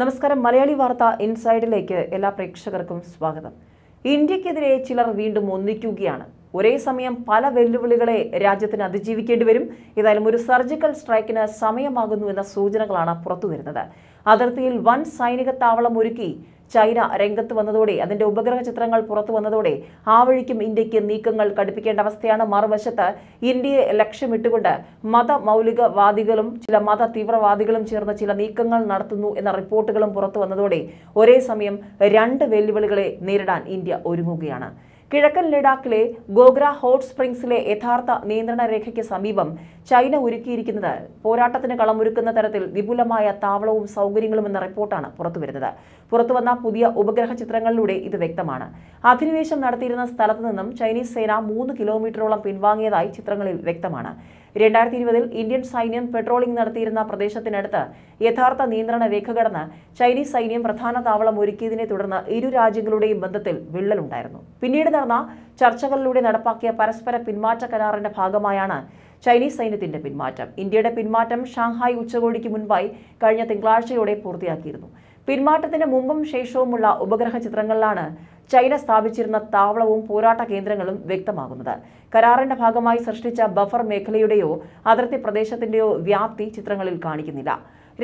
നമസ്കാരം മലയാളി വാർത്ത ഇൻസൈഡിലേക്ക് എല്ലാ പ്രേക്ഷകർക്കും സ്വാഗതം ഇന്ത്യക്കെതിരെ ചിലർ വീണ്ടും ഒന്നിക്കുകയാണ് ഒരേ സമയം പല വെല്ലുവിളികളെ രാജ്യത്തിന് അതിജീവിക്കേണ്ടി വരും ഏതായാലും ഒരു സർജിക്കൽ സ്ട്രൈക്കിന് സമയമാകുന്നു എന്ന സൂചനകളാണ് പുറത്തുവരുന്നത് അതിർത്തിയിൽ വൻ സൈനിക താവളം ഒരുക്കി ചൈന രംഗത്ത് വന്നതോടെ അതിന്റെ ഉപഗ്രഹ ചിത്രങ്ങൾ പുറത്തു വന്നതോടെ ആ വഴിക്കും ഇന്ത്യക്ക് നീക്കങ്ങൾ കടുപ്പിക്കേണ്ട അവസ്ഥയാണ് മറുവശത്ത് ഇന്ത്യയെ ലക്ഷ്യമിട്ടുകൊണ്ട് മതമൗലികവാദികളും ചില മത തീവ്രവാദികളും ചേർന്ന് ചില നീക്കങ്ങൾ നടത്തുന്നു എന്ന റിപ്പോർട്ടുകളും പുറത്തു വന്നതോടെ ഒരേ സമയം രണ്ട് വെല്ലുവിളികളെ നേരിടാൻ ഇന്ത്യ ഒരുങ്ങുകയാണ് കിഴക്കൻ ലഡാക്കിലെ ഗോഗ്ര ഹോട്ട് സ്പ്രിംഗ്സിലെ യഥാർത്ഥ നിയന്ത്രണ രേഖയ്ക്ക് സമീപം ചൈന ഒരുക്കിയിരിക്കുന്നത് പോരാട്ടത്തിന് കളമൊരുക്കുന്ന തരത്തിൽ വിപുലമായ താവളവും സൗകര്യങ്ങളും എന്ന റിപ്പോർട്ടാണ് പുറത്തുവരുന്നത് പുറത്തുവന്ന പുതിയ ഉപഗ്രഹ ചിത്രങ്ങളിലൂടെ ഇത് വ്യക്തമാണ് അധിനിവേശം നടത്തിയിരുന്ന സ്ഥലത്തു നിന്നും ചൈനീസ് സേന മൂന്ന് കിലോമീറ്ററോളം പിൻവാങ്ങിയതായി ചിത്രങ്ങളിൽ വ്യക്തമാണ് രണ്ടായിരത്തി ഇരുപതിൽ ഇന്ത്യൻ സൈന്യം പെട്രോളിംഗ് നടത്തിയിരുന്ന പ്രദേശത്തിനടുത്ത് യഥാർത്ഥ നിയന്ത്രണ രേഖ കടന്ന് ചൈനീസ് സൈന്യം പ്രധാന താവളം ഒരുക്കിയതിനെ തുടർന്ന് ഇരു രാജ്യങ്ങളുടെയും ബന്ധത്തിൽ വിള്ളലുണ്ടായിരുന്നു പിന്നീട് നടന്ന ചർച്ചകളിലൂടെ നടപ്പാക്കിയ പരസ്പര പിന്മാറ്റ കരാറിന്റെ ഭാഗമായാണ് ചൈനീസ് സൈന്യത്തിന്റെ പിന്മാറ്റം ഇന്ത്യയുടെ പിന്മാറ്റം ഷാങ്ഹായ് ഉച്ചകോടിക്ക് മുൻപായി കഴിഞ്ഞ തിങ്കളാഴ്ചയോടെ പൂർത്തിയാക്കിയിരുന്നു പിന്മാറ്റത്തിന് മുമ്പും ശേഷവുമുള്ള ഉപഗ്രഹ ചിത്രങ്ങളിലാണ് ചൈന സ്ഥാപിച്ചിരുന്ന താവളവും പോരാട്ട കേന്ദ്രങ്ങളും വ്യക്തമാകുന്നത് കരാറിന്റെ ഭാഗമായി സൃഷ്ടിച്ച ബഫർ മേഖലയുടെയോ അതിർത്തി പ്രദേശത്തിന്റെയോ വ്യാപ്തി ചിത്രങ്ങളിൽ കാണിക്കുന്നില്ല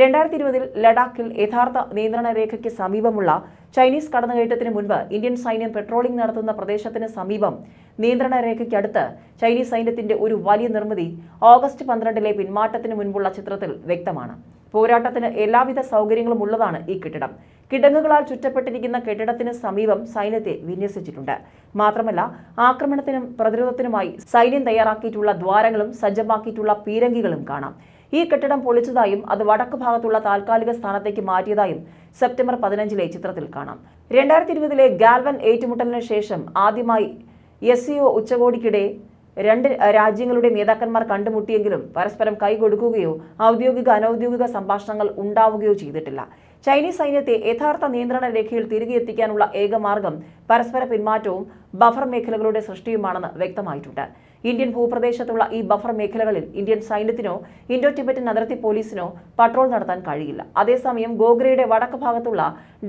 രണ്ടായിരത്തി ഇരുപതിൽ ലഡാക്കിൽ യഥാർത്ഥ നിയന്ത്രണ രേഖയ്ക്ക് സമീപമുള്ള ചൈനീസ് കടന്നുകയറ്റത്തിന് മുൻപ് ഇന്ത്യൻ സൈന്യം പെട്രോളിംഗ് നടത്തുന്ന പ്രദേശത്തിന് സമീപം നിയന്ത്രണ രേഖയ്ക്കടുത്ത് ചൈനീസ് സൈന്യത്തിന്റെ ഒരു വലിയ നിർമ്മിതി ഓഗസ്റ്റ് പന്ത്രണ്ടിലെ പിന്മാറ്റത്തിന് മുൻപുള്ള ചിത്രത്തിൽ വ്യക്തമാണ് പോരാട്ടത്തിന് എല്ലാവിധ സൗകര്യങ്ങളും ഉള്ളതാണ് ഈ കെട്ടിടം കിടങ്ങുകളാൽ ചുറ്റപ്പെട്ടിരിക്കുന്ന കെട്ടിടത്തിന് സമീപം സൈന്യത്തെ വിന്യസിച്ചിട്ടുണ്ട് മാത്രമല്ല ആക്രമണത്തിനും പ്രതിരോധത്തിനുമായി സൈന്യം തയ്യാറാക്കിയിട്ടുള്ള ദ്വാരങ്ങളും സജ്ജമാക്കിയിട്ടുള്ള പീരങ്കികളും കാണാം ഈ കെട്ടിടം പൊളിച്ചതായും അത് വടക്ക് ഭാഗത്തുള്ള താൽക്കാലിക സ്ഥാനത്തേക്ക് മാറ്റിയതായും സെപ്റ്റംബർ പതിനഞ്ചിലെ ചിത്രത്തിൽ കാണാം രണ്ടായിരത്തി ഇരുപതിലെ ഗാൽവൻ ഏറ്റുമുട്ടലിന് ശേഷം ആദ്യമായി എസ് സി ഒ ഉച്ചകോടിക്കിടെ രണ്ട് രാജ്യങ്ങളുടെ നേതാക്കന്മാർ കണ്ടുമുട്ടിയെങ്കിലും പരസ്പരം കൈകൊടുക്കുകയോ ഔദ്യോഗിക അനൌദ്യോഗിക സംഭാഷണങ്ങൾ ഉണ്ടാവുകയോ ചെയ്തിട്ടില്ല ചൈനീസ് സൈന്യത്തെ യഥാർത്ഥ നിയന്ത്രണ രേഖയിൽ തിരികെ എത്തിക്കാനുള്ള ഏക മാർഗം പരസ്പര പിന്മാറ്റവും ബഫർ മേഖലകളുടെ സൃഷ്ടിയുമാണെന്ന് വ്യക്തമായിട്ടുണ്ട് ഇന്ത്യൻ ഭൂപ്രദേശത്തുള്ള ഈ ബഫർ മേഖലകളിൽ ഇന്ത്യൻ സൈന്യത്തിനോ ഇൻഡോ ടിബറ്റൻ അതിർത്തി പോലീസിനോ പട്രോൾ നടത്താൻ കഴിയില്ല അതേസമയം ഗോഗ്രയുടെ വടക്ക് ഭാഗത്തുള്ള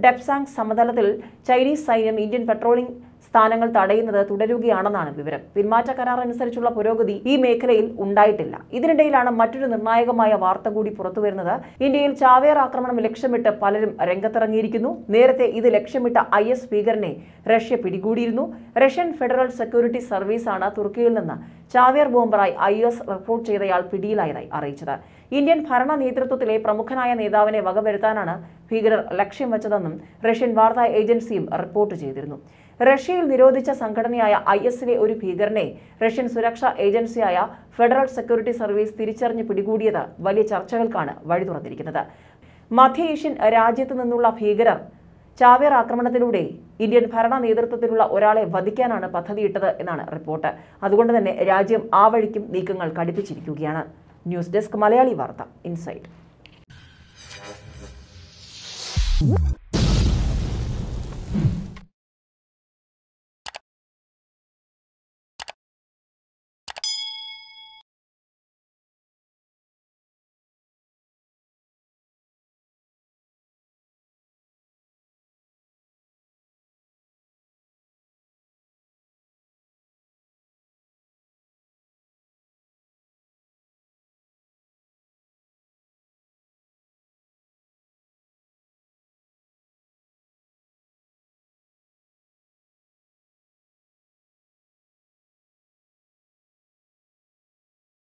ഡെപ്സാങ് സമതലത്തിൽ ചൈനീസ് സൈന്യം ഇന്ത്യൻ പട്രോളിംഗ് സ്ഥാനങ്ങൾ തടയുന്നത് തുടരുകയാണെന്നാണ് വിവരം പിന്മാറ്റ കരാർ അനുസരിച്ചുള്ള പുരോഗതി ഈ മേഖലയിൽ ഉണ്ടായിട്ടില്ല ഇതിനിടയിലാണ് മറ്റൊരു നിർണായകമായ വാർത്ത കൂടി പുറത്തുവരുന്നത് ഇന്ത്യയിൽ ചാവേർ ആക്രമണം ലക്ഷ്യമിട്ട് പലരും രംഗത്തിറങ്ങിയിരിക്കുന്നു നേരത്തെ ഇത് ലക്ഷ്യമിട്ട ഐ എസ് ഭീകരനെ റഷ്യ പിടികൂടിയിരുന്നു റഷ്യൻ ഫെഡറൽ സെക്യൂരിറ്റി സർവീസ് ആണ് തുർക്കിയിൽ നിന്ന് ചാവേർ ബോംബറായി ഐ എസ് റിപ്പോർട്ട് ചെയ്തയാൾ പിടിയിലായതായി അറിയിച്ചത് ഇന്ത്യൻ ഭരണ നേതൃത്വത്തിലെ പ്രമുഖനായ നേതാവിനെ വകവരുത്താനാണ് ഭീകരർ ലക്ഷ്യം വച്ചതെന്നും റഷ്യൻ വാർത്താ ഏജൻസിയും റിപ്പോർട്ട് ചെയ്തിരുന്നു റഷ്യയിൽ നിരോധിച്ച സംഘടനയായ ഐ എസിലെ ഒരു ഭീകരനെ റഷ്യൻ സുരക്ഷാ ഏജൻസിയായ ഫെഡറൽ സെക്യൂരിറ്റി സർവീസ് തിരിച്ചറിഞ്ഞ് പിടികൂടിയത് വലിയ ചർച്ചകൾക്കാണ് വഴി തുറന്നിരിക്കുന്നത് മധ്യ ഏഷ്യൻ രാജ്യത്തു നിന്നുള്ള ഭീകരർ ചാവേർ ആക്രമണത്തിലൂടെ ഇന്ത്യൻ ഭരണ നേതൃത്വത്തിലുള്ള ഒരാളെ വധിക്കാനാണ് പദ്ധതിയിട്ടത് എന്നാണ് റിപ്പോർട്ട് അതുകൊണ്ട് തന്നെ രാജ്യം ആ വഴിക്കും നീക്കങ്ങൾ കടുപ്പിച്ചിരിക്കുകയാണ് ന്യൂസ് ഡെസ്ക് മലയാളി വാർത്ത ഇൻസൈറ്റ്